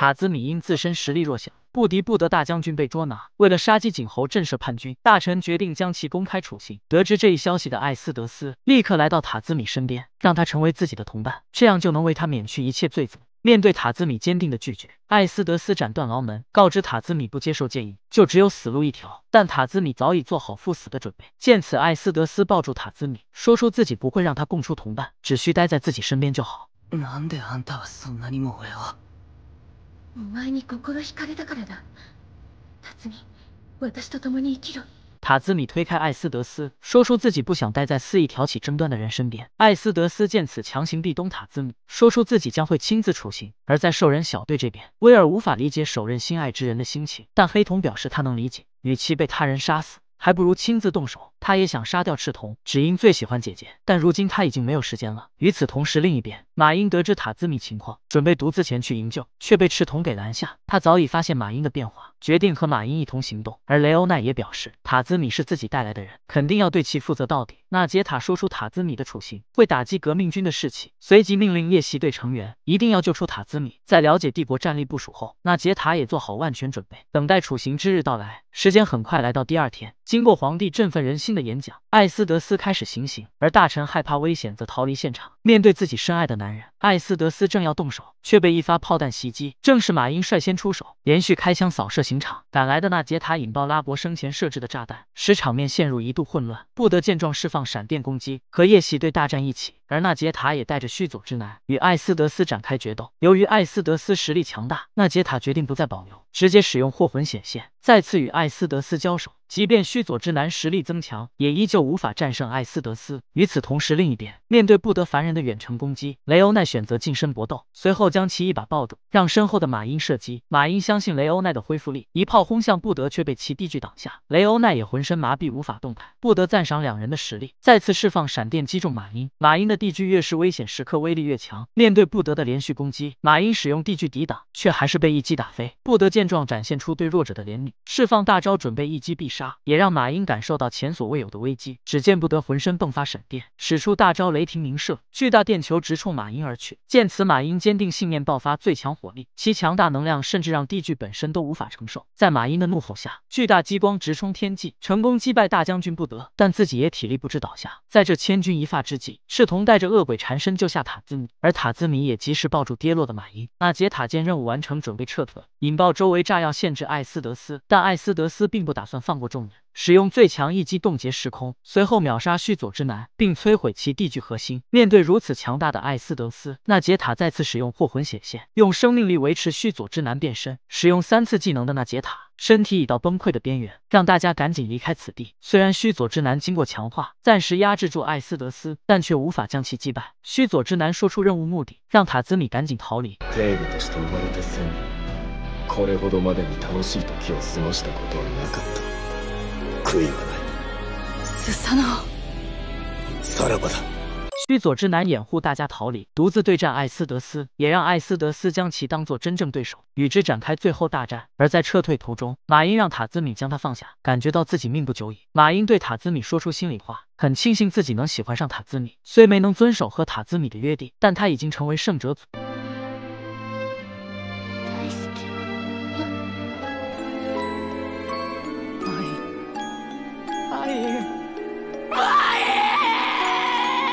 塔兹米因自身实力弱小，不敌布德大将军被捉拿。为了杀鸡儆猴，震慑叛军，大臣决定将其公开处刑。得知这一消息的艾斯德斯立刻来到塔兹米身边，让他成为自己的同伴，这样就能为他免去一切罪责。面对塔兹米坚定的拒绝，艾斯德斯斩断牢门，告知塔兹米不接受建议，就只有死路一条。但塔兹米早已做好赴死的准备。见此，艾斯德斯抱住塔兹米，说出自己不会让他供出同伴，只需待在自己身边就好。お前に心惹かれたからだ。タズミ、私と共に生きろ。塔兹米推开艾斯德斯，说出自己不想待在肆意挑起争端的人身边。艾斯德斯见此，强行壁咚塔兹米，说出自己将会亲自处刑。而在兽人小队这边，威尔无法理解首任心爱之人的心情，但黑瞳表示他能理解，与其被他人杀死，还不如亲自动手。他也想杀掉赤瞳，只因最喜欢姐姐。但如今他已经没有时间了。与此同时，另一边，马英得知塔兹米情况，准备独自前去营救，却被赤瞳给拦下。他早已发现马英的变化。决定和马英一同行动，而雷欧奈也表示塔兹米是自己带来的人，肯定要对其负责到底。纳杰塔说出塔兹米的处刑会打击革命军的士气，随即命令夜袭队成员一定要救出塔兹米。在了解帝国战力部署后，纳杰塔也做好万全准备，等待处刑之日到来。时间很快来到第二天，经过皇帝振奋人心的演讲，艾斯德斯开始行刑，而大臣害怕危险则逃离现场。面对自己深爱的男人，艾斯德斯正要动手，却被一发炮弹袭击。正是马英率先出手，连续开枪扫射刑场。赶来的纳杰塔引爆拉伯生前设置的炸弹，使场面陷入一度混乱。布德见状，释放闪电攻击，和夜袭队大战一起。而纳杰塔也带着须佐之男与艾斯德斯展开决斗。由于艾斯德斯实力强大，纳杰塔决定不再保留，直接使用祸魂显现，再次与艾斯德斯交手。即便须佐之男实力增强，也依旧无法战胜艾斯德斯。与此同时，另一边，面对不得凡人的远程攻击，雷欧奈选择近身搏斗，随后将其一把抱住，让身后的马英射击。马英相信雷欧奈的恢复力，一炮轰向布德，却被其地锯挡下。雷欧奈也浑身麻痹，无法动弹。布德赞赏两人的实力，再次释放闪电击中马英。马英的地距越是危险时刻，威力越强。面对布德的连续攻击，马英使用地距抵挡，却还是被一击打飞。布德见状，展现出对弱者的怜悯，释放大招准备一击必杀。也让马英感受到前所未有的危机，只见不得浑身迸发闪电，使出大招雷霆凝射，巨大电球直冲马英而去。见此，马英坚定信念，爆发最强火力，其强大能量甚至让帝具本身都无法承受。在马英的怒吼下，巨大激光直冲天际，成功击败大将军不得，但自己也体力不支倒下。在这千钧一发之际，赤瞳带着恶鬼缠身救下塔兹米，而塔兹米也及时抱住跌落的马英。阿杰塔见任务完成，准备撤退，引爆周围炸药限制艾斯德斯，但艾斯德斯并不打算放过。众人使用最强一击冻结时空，随后秒杀须佐之男，并摧毁其地具核心。面对如此强大的艾斯德斯，那杰塔再次使用祸魂显现，用生命力维持须佐之男变身。使用三次技能的那杰塔，身体已到崩溃的边缘，让大家赶紧离开此地。虽然须佐之男经过强化，暂时压制住艾斯德斯，但却无法将其击败。须佐之男说出任务目的，让塔兹米赶紧逃离。须佐之男掩护大家逃离，独自对战艾斯德斯，也让艾斯德斯将其当做真正对手，与之展开最后大战。而在撤退途中，马英让塔兹米将他放下，感觉到自己命不久矣。马英对塔兹米说出心里话，很庆幸自己能喜欢上塔兹米，虽没能遵守和塔兹米的约定，但他已经成为圣者组。